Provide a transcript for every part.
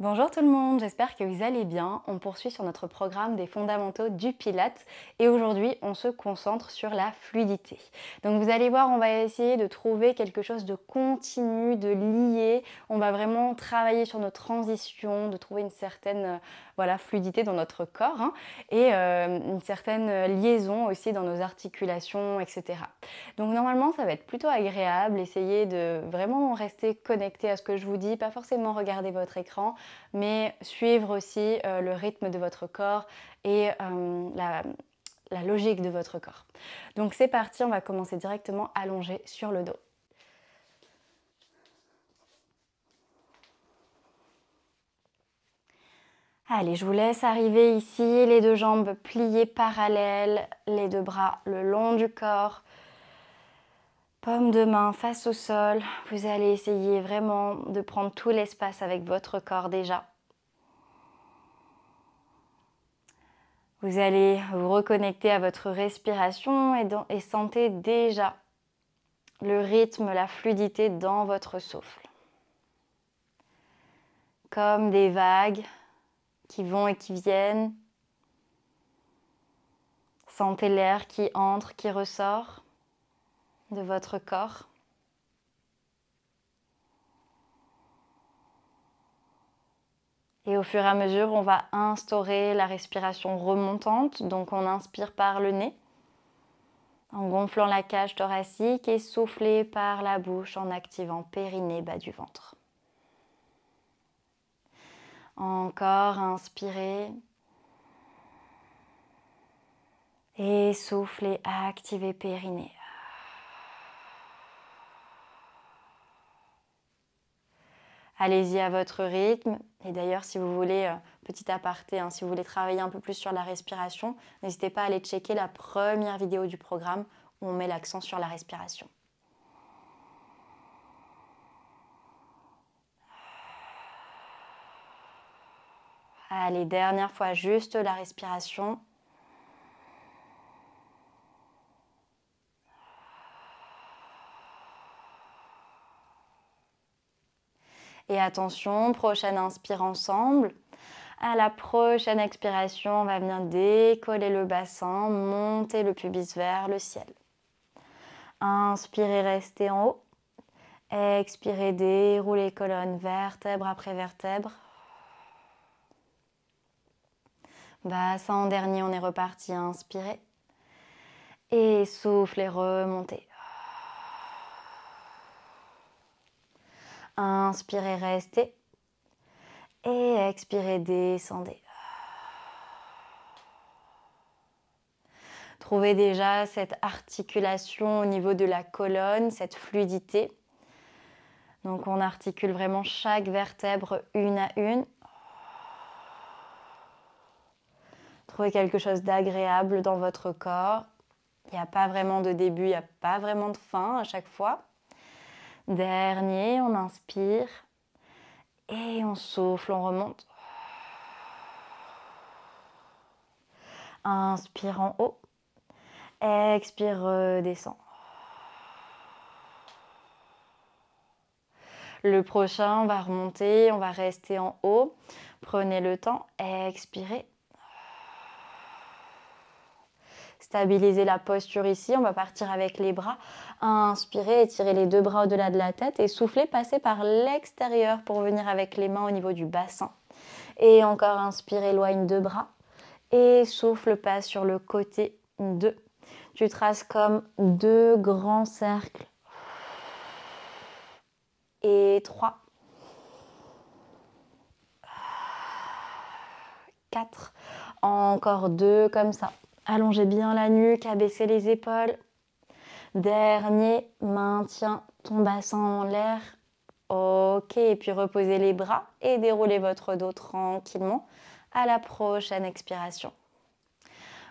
Bonjour tout le monde, j'espère que vous allez bien. On poursuit sur notre programme des fondamentaux du Pilates et aujourd'hui on se concentre sur la fluidité. Donc vous allez voir, on va essayer de trouver quelque chose de continu, de lié. On va vraiment travailler sur nos transitions, de trouver une certaine euh, voilà, fluidité dans notre corps hein, et euh, une certaine euh, liaison aussi dans nos articulations, etc. Donc normalement ça va être plutôt agréable, essayez de vraiment rester connecté à ce que je vous dis, pas forcément regarder votre écran mais suivre aussi euh, le rythme de votre corps et euh, la, la logique de votre corps. Donc c'est parti, on va commencer directement allongé sur le dos. Allez, je vous laisse arriver ici, les deux jambes pliées parallèles, les deux bras le long du corps. Pomme de main face au sol. Vous allez essayer vraiment de prendre tout l'espace avec votre corps déjà. Vous allez vous reconnecter à votre respiration et, et sentez déjà le rythme, la fluidité dans votre souffle. Comme des vagues qui vont et qui viennent. Sentez l'air qui entre, qui ressort de votre corps. Et au fur et à mesure, on va instaurer la respiration remontante. Donc on inspire par le nez en gonflant la cage thoracique et souffler par la bouche en activant périnée bas du ventre. Encore inspirer Et soufflez, activer périnée. Allez-y à votre rythme. Et d'ailleurs, si vous voulez, euh, petit aparté, hein, si vous voulez travailler un peu plus sur la respiration, n'hésitez pas à aller checker la première vidéo du programme où on met l'accent sur la respiration. Allez, dernière fois, juste la respiration. Et attention, prochaine inspire ensemble. À la prochaine expiration, on va venir décoller le bassin, monter le pubis vers le ciel. Inspirez, restez en haut. Expirez, déroulez colonne vertèbre après vertèbre. Bassin en dernier, on est reparti, inspirez. Et soufflez, remontez. Inspirez, restez. Et expirez, descendez. Trouvez déjà cette articulation au niveau de la colonne, cette fluidité. Donc on articule vraiment chaque vertèbre une à une. Trouvez quelque chose d'agréable dans votre corps. Il n'y a pas vraiment de début, il n'y a pas vraiment de fin à chaque fois. Dernier, on inspire et on souffle, on remonte. Inspire en haut. Expire, redescend. Euh, le prochain, on va remonter, on va rester en haut. Prenez le temps, expirez. stabiliser la posture ici. On va partir avec les bras. Inspirez, étirez les deux bras au-delà de la tête et soufflez, passez par l'extérieur pour venir avec les mains au niveau du bassin. Et encore, inspirez, éloigne deux bras. Et souffle, passe sur le côté 2. Tu traces comme deux grands cercles. Et 3. 4. Encore deux comme ça. Allongez bien la nuque, abaissez les épaules. Dernier, maintien, ton bassin en l'air. Ok, et puis reposez les bras et déroulez votre dos tranquillement à la prochaine expiration.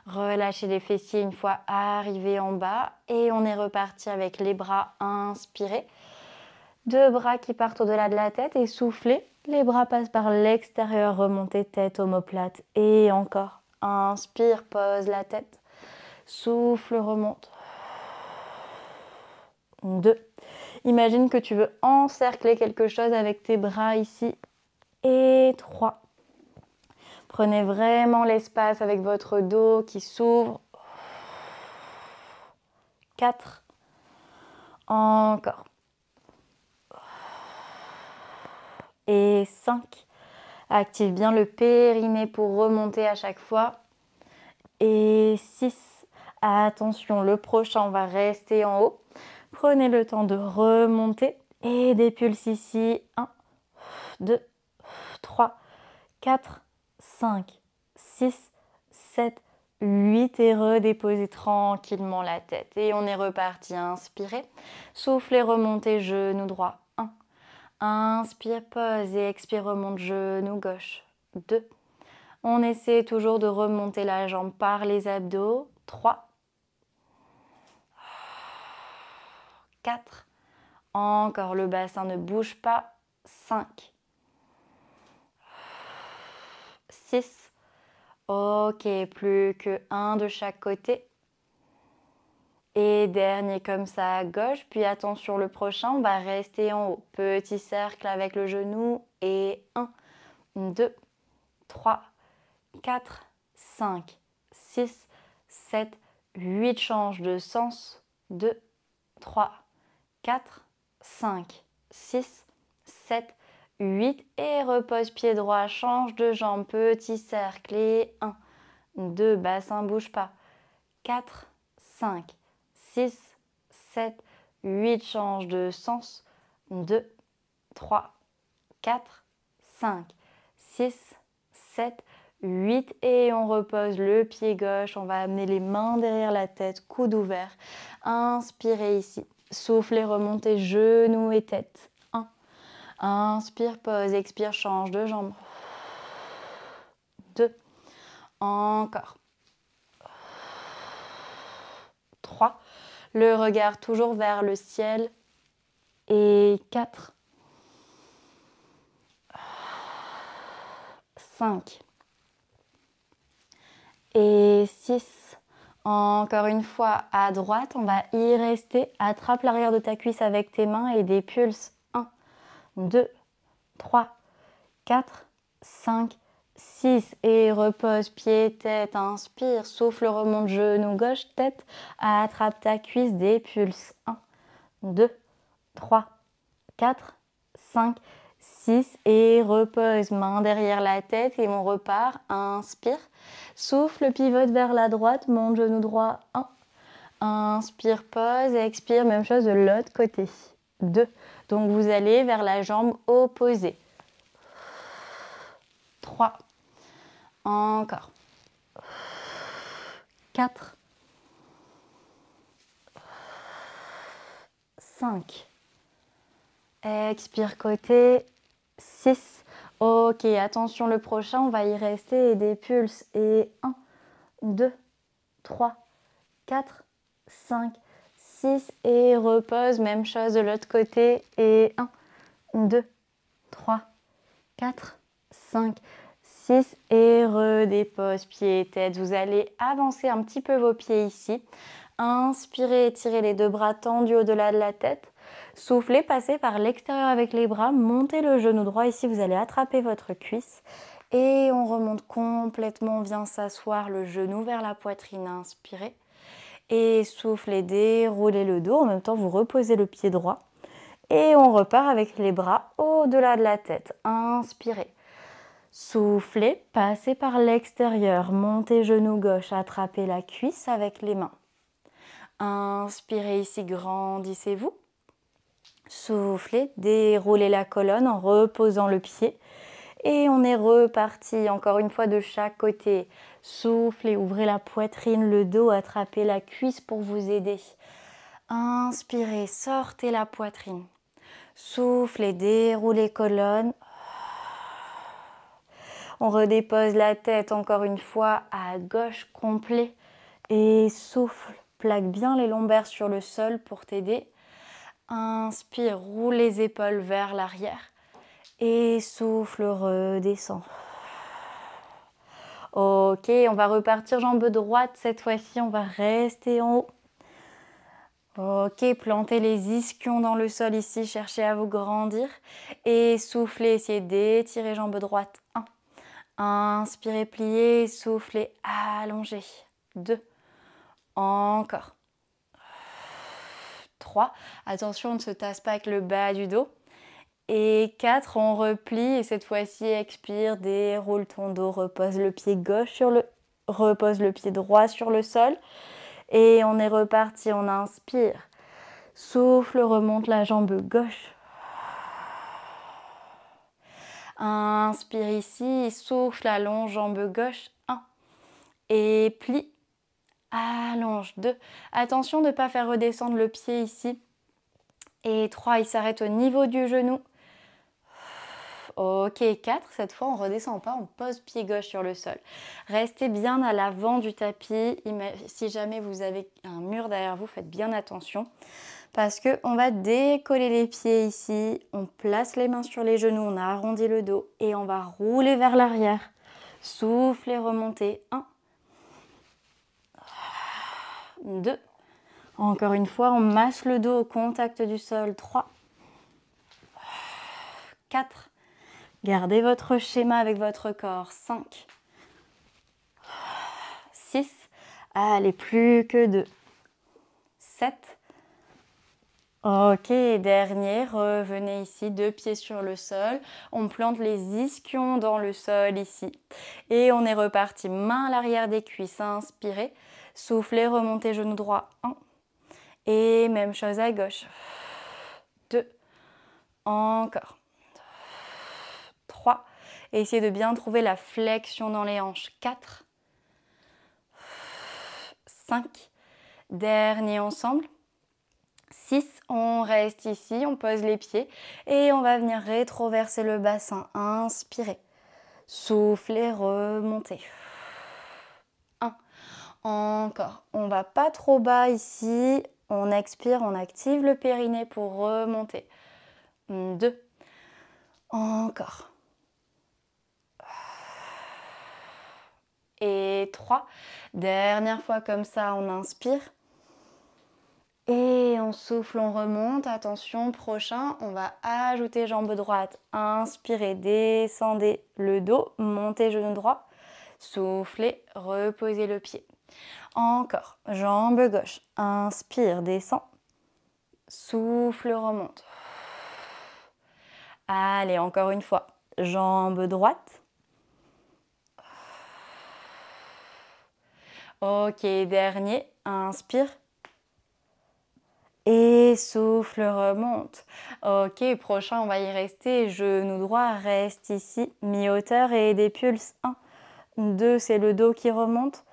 Relâchez les fessiers une fois arrivé en bas et on est reparti avec les bras inspirés. Deux bras qui partent au-delà de la tête et soufflez. Les bras passent par l'extérieur, remontez tête, omoplate et encore. Inspire, pose la tête. Souffle, remonte. Deux. Imagine que tu veux encercler quelque chose avec tes bras ici. Et trois. Prenez vraiment l'espace avec votre dos qui s'ouvre. Quatre. Encore. Et cinq. Active bien le périnée pour remonter à chaque fois. Et 6. Attention, le prochain, va rester en haut. Prenez le temps de remonter et des pulses ici. 1, 2, 3, 4, 5, 6, 7, 8 et redéposez tranquillement la tête. Et on est reparti, inspirez, soufflez, remontez, genou droit, Inspire, pose et expire, remonte genou gauche. 2. On essaie toujours de remonter la jambe par les abdos. 3. 4. Encore le bassin ne bouge pas. 5. 6. Ok, plus que 1 de chaque côté. Et dernier comme ça à gauche, puis attention sur le prochain, on va rester en haut. Petit cercle avec le genou et 1, 2, 3, 4, 5, 6, 7, 8, change de sens, 2, 3, 4, 5, 6, 7, 8 et repose pied droit, change de jambe, petit cercle et 1, 2, bassin bouge pas, 4, 5, 6, 7, 8, change de sens, 2, 3, 4, 5, 6, 7, 8 et on repose le pied gauche, on va amener les mains derrière la tête, coude ouvert. Inspirez ici, soufflez, remontez genoux et tête. 1. Inspire, pose, expire, change de jambe. 2. Encore. le regard toujours vers le ciel. Et 4, 5 et 6. Encore une fois, à droite, on va y rester. Attrape l'arrière de ta cuisse avec tes mains et des pulses. 1, 2, 3, 4, 5, 6 et repose, pied, tête, inspire, souffle, remonte genou gauche, tête, attrape ta cuisse, dépulse. 1, 2, 3, 4, 5, 6 et repose, main derrière la tête et on repart, inspire, souffle, pivote vers la droite, monte genou droit, 1, inspire, Pose. expire, même chose de l'autre côté, 2, donc vous allez vers la jambe opposée, 3, encore. 4. 5. Expire côté. 6. Ok, attention, le prochain, on va y rester et des pulses. Et 1, 2, 3, 4, 5, 6. Et repose, même chose de l'autre côté. Et 1, 2, 3, 4, 5, 6 et redépose pied et tête. Vous allez avancer un petit peu vos pieds ici. Inspirez, étirez les deux bras tendus au-delà de la tête. Soufflez, passez par l'extérieur avec les bras, montez le genou droit ici, vous allez attraper votre cuisse. Et on remonte complètement, on vient s'asseoir le genou vers la poitrine, inspirez. Et soufflez, déroulez le dos, en même temps vous reposez le pied droit. Et on repart avec les bras au-delà de la tête, inspirez. Soufflez, passez par l'extérieur, montez genou gauche, attrapez la cuisse avec les mains. Inspirez ici, grandissez-vous. Soufflez, déroulez la colonne en reposant le pied. Et on est reparti encore une fois de chaque côté. Soufflez, ouvrez la poitrine, le dos, attrapez la cuisse pour vous aider. Inspirez, sortez la poitrine. Soufflez, déroulez colonne, on redépose la tête encore une fois à gauche complet et souffle. Plaque bien les lombaires sur le sol pour t'aider. Inspire, roule les épaules vers l'arrière et souffle, redescend. Ok, on va repartir jambe droite cette fois-ci, on va rester en haut. Ok, plantez les ischions dans le sol ici, cherchez à vous grandir. Et soufflez, essayez d'étirer jambe droite. 1, Inspirez, pliez, soufflez, allongé 2. Encore. 3. Attention, on ne se tasse pas avec le bas du dos. Et 4, on replie et cette fois-ci expire, déroule ton dos, repose le pied gauche sur le repose le pied droit sur le sol et on est reparti, on inspire. Souffle, remonte la jambe gauche. Inspire ici, souffle, allonge, jambe gauche, 1. Et plie, allonge, 2. Attention de ne pas faire redescendre le pied ici. Et 3, il s'arrête au niveau du genou. Ok, 4, cette fois on redescend pas, on pose pied gauche sur le sol. Restez bien à l'avant du tapis. Si jamais vous avez un mur derrière vous, faites bien attention parce que on va décoller les pieds ici, on place les mains sur les genoux, on a arrondi le dos et on va rouler vers l'arrière. Soufflez, remontez. 1, 2, encore une fois, on masse le dos au contact du sol. 3, 4, gardez votre schéma avec votre corps. 5, 6, allez, plus que 2, 7, Ok, dernier, revenez ici, deux pieds sur le sol. On plante les ischions dans le sol ici. Et on est reparti, main à l'arrière des cuisses, inspirez. Soufflez, remontez genou droit, 1. Et même chose à gauche, deux, Encore, trois. essayez de bien trouver la flexion dans les hanches, quatre, cinq. Dernier ensemble, 6, on reste ici, on pose les pieds et on va venir rétroverser le bassin. Inspirez, soufflez, remontez. 1. Encore. On va pas trop bas ici. On expire, on active le périnée pour remonter. 2. Encore. Et 3. Dernière fois comme ça, on inspire. Et on souffle, on remonte. Attention, prochain, on va ajouter jambe droite. Inspirez, descendez le dos, montez genou droit. Soufflez, reposez le pied. Encore, jambe gauche. Inspire, descend. Souffle, remonte. Allez, encore une fois. Jambe droite. Ok, dernier. Inspire et souffle, remonte. Ok, prochain, on va y rester. Genou droit, reste ici, mi-hauteur et des pulses. 1, 2, c'est le dos qui remonte.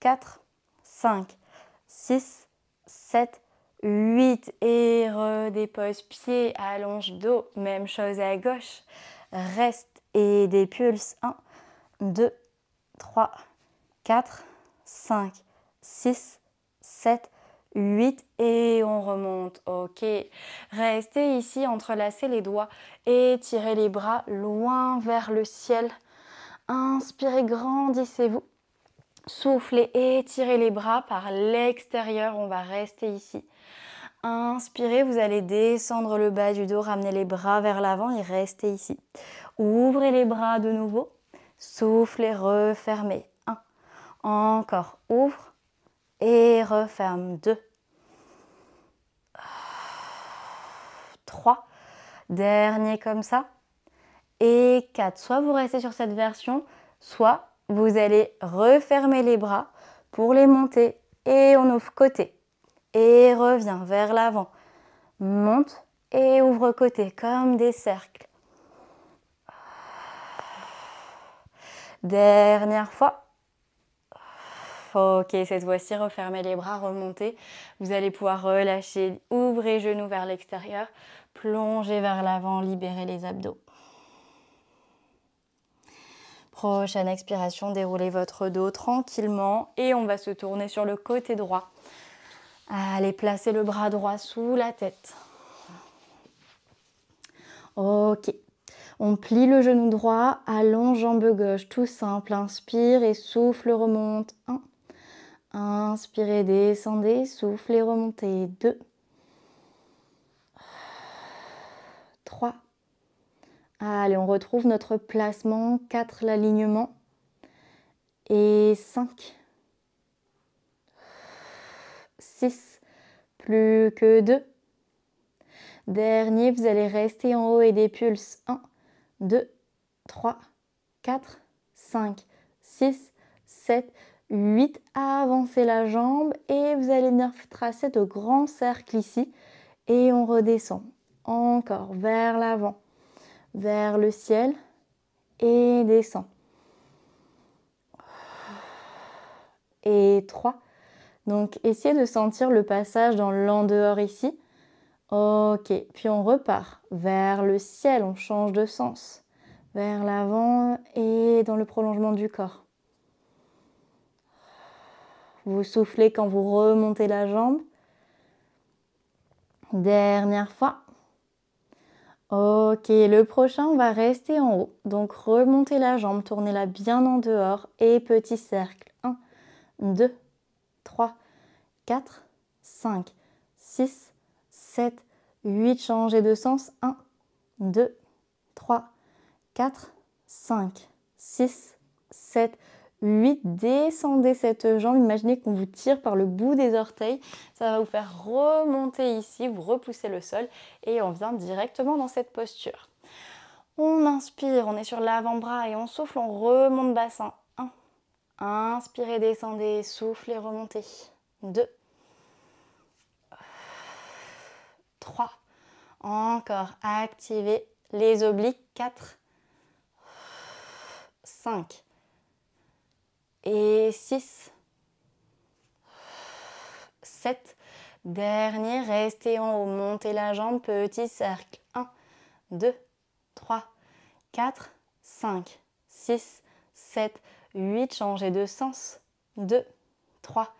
4, 5, 6, 7, 8. Et redépose pied, allonge dos. Même chose à gauche. Reste et des pulses. 1, 2, 3, 4, 5, 6, 7, 8 et on remonte. Ok. Restez ici, entrelacez les doigts et les bras loin vers le ciel. Inspirez, grandissez-vous. Soufflez, étirez les bras par l'extérieur. On va rester ici. Inspirez, vous allez descendre le bas du dos, ramenez les bras vers l'avant et restez ici. Ouvrez les bras de nouveau. Soufflez, refermez. 1. Encore. Ouvre et referme. 2, 3, dernier comme ça, et 4. Soit vous restez sur cette version, soit vous allez refermer les bras pour les monter et on ouvre côté et revient vers l'avant. Monte et ouvre côté comme des cercles. Dernière fois. Ok, cette fois-ci, refermez les bras, remontez. Vous allez pouvoir relâcher. Ouvrez genoux vers l'extérieur. Plongez vers l'avant, libérez les abdos. Prochaine expiration, déroulez votre dos tranquillement et on va se tourner sur le côté droit. Allez, placez le bras droit sous la tête. Ok. On plie le genou droit, allonge jambe gauche, tout simple. Inspire et souffle, remonte. 1, Inspirez, descendez, soufflez, remontez. 2, 3. Allez, on retrouve notre placement. 4, l'alignement. Et 5. 6. Plus que 2. Dernier, vous allez rester en haut et des pulses. 1, 2, 3, 4, 5, 6, 7, 8, avancez la jambe et vous allez venir tracer de grands cercles ici et on redescend encore vers l'avant, vers le ciel et descend. Et 3. Donc essayez de sentir le passage dans l'en dehors ici. Ok, puis on repart vers le ciel, on change de sens, vers l'avant et dans le prolongement du corps. Vous soufflez quand vous remontez la jambe. Dernière fois. Ok, le prochain, on va rester en haut. Donc remontez la jambe, tournez-la bien en dehors et petit cercle. 1, 2, 3, 4, 5, 6, 7, 8. Changez de sens. 1, 2, 3, 4, 5, 6, 7, 8. 8, descendez cette jambe, imaginez qu'on vous tire par le bout des orteils, ça va vous faire remonter ici, vous repoussez le sol et on vient directement dans cette posture. On inspire, on est sur l'avant-bras et on souffle, on remonte bassin. 1. Inspirez, descendez, soufflez, remontez. 2. 3. Encore, activez les obliques. 4. 5 et 6, 7, dernier, restez en haut, montez la jambe, petit cercle, 1, 2, 3, 4, 5, 6, 7, 8, changez de sens, 2, 3,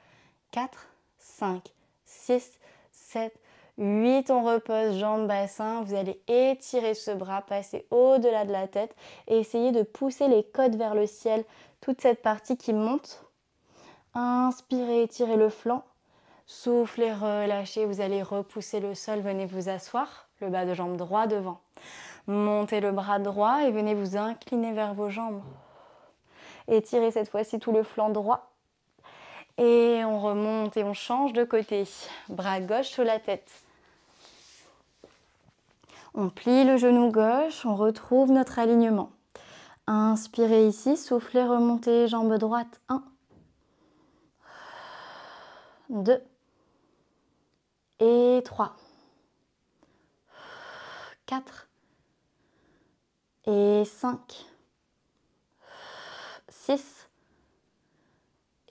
4, 5, 6, 7, 8, on repose jambes, bassin. Vous allez étirer ce bras, passer au-delà de la tête et essayer de pousser les côtes vers le ciel, toute cette partie qui monte. Inspirez, étirez le flanc. Soufflez, relâchez, vous allez repousser le sol, venez vous asseoir, le bas de jambe droit devant. Montez le bras droit et venez vous incliner vers vos jambes. Étirez cette fois-ci tout le flanc droit. Et on remonte et on change de côté. Bras gauche sous la tête. On plie le genou gauche, on retrouve notre alignement. Inspirez ici, soufflez, remontez, jambe droite. 1, 2 et 3, 4 et 5, 6,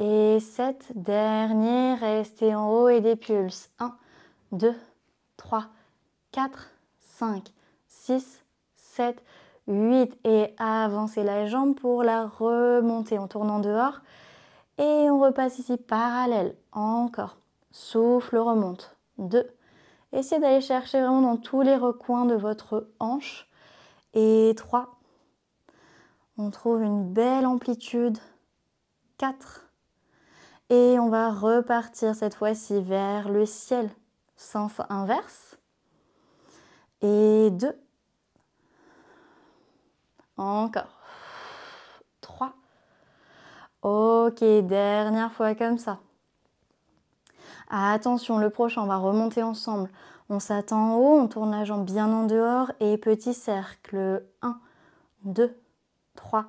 et 7, dernier, restez en haut et des pulses. 1, 2, 3, 4, 5, 6, 7, 8. Et avancez la jambe pour la remonter en tournant dehors. Et on repasse ici parallèle. Encore. Souffle, remonte. 2. Essayez d'aller chercher vraiment dans tous les recoins de votre hanche. Et 3. On trouve une belle amplitude. 4. Et on va repartir cette fois-ci vers le ciel, sens inverse. Et 2. Encore. 3. Ok, dernière fois comme ça. Attention, le prochain, on va remonter ensemble. On s'attend en haut, on tourne la jambe bien en dehors et petit cercle. 1, 2, 3,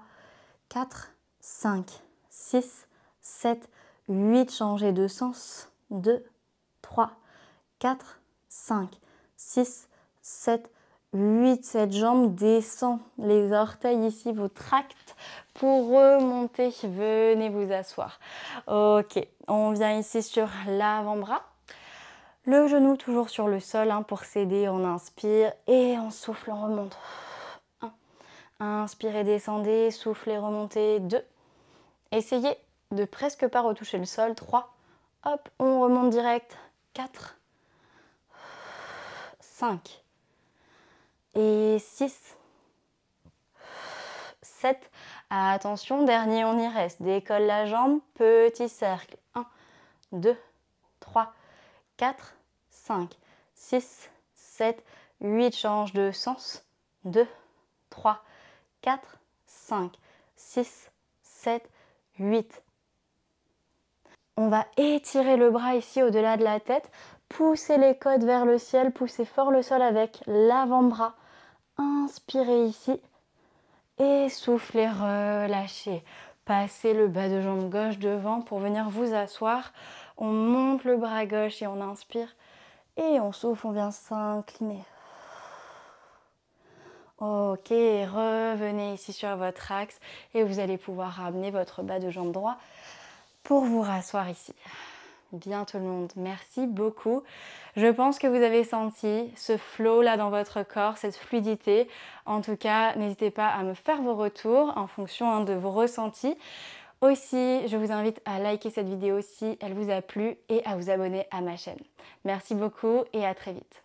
4, 5, 6, 7, 8, changez de sens, 2, 3, 4, 5, 6, 7, 8, cette jambe descend, les orteils ici vous tractent pour remonter, venez vous asseoir. Ok, on vient ici sur l'avant-bras, le genou toujours sur le sol hein, pour céder, on inspire et on souffle, on remonte. 1, inspirez, descendez, soufflez, remontez, 2, essayez, de presque pas retoucher le sol. 3. Hop, on remonte direct. 4. 5. Et 6. 7. Attention, dernier, on y reste. Décolle la jambe, petit cercle. 1, 2, 3, 4, 5, 6, 7, 8. Change de sens. 2, 3, 4, 5, 6, 7, 8. On va étirer le bras ici au-delà de la tête, pousser les côtes vers le ciel, pousser fort le sol avec l'avant-bras. Inspirez ici et soufflez, relâchez. Passez le bas de jambe gauche devant pour venir vous asseoir. On monte le bras gauche et on inspire. Et on souffle, on vient s'incliner. Ok, revenez ici sur votre axe et vous allez pouvoir ramener votre bas de jambe droit pour vous rasseoir ici. Bien tout le monde, merci beaucoup. Je pense que vous avez senti ce flow là dans votre corps, cette fluidité. En tout cas, n'hésitez pas à me faire vos retours en fonction hein, de vos ressentis. Aussi, je vous invite à liker cette vidéo si elle vous a plu et à vous abonner à ma chaîne. Merci beaucoup et à très vite.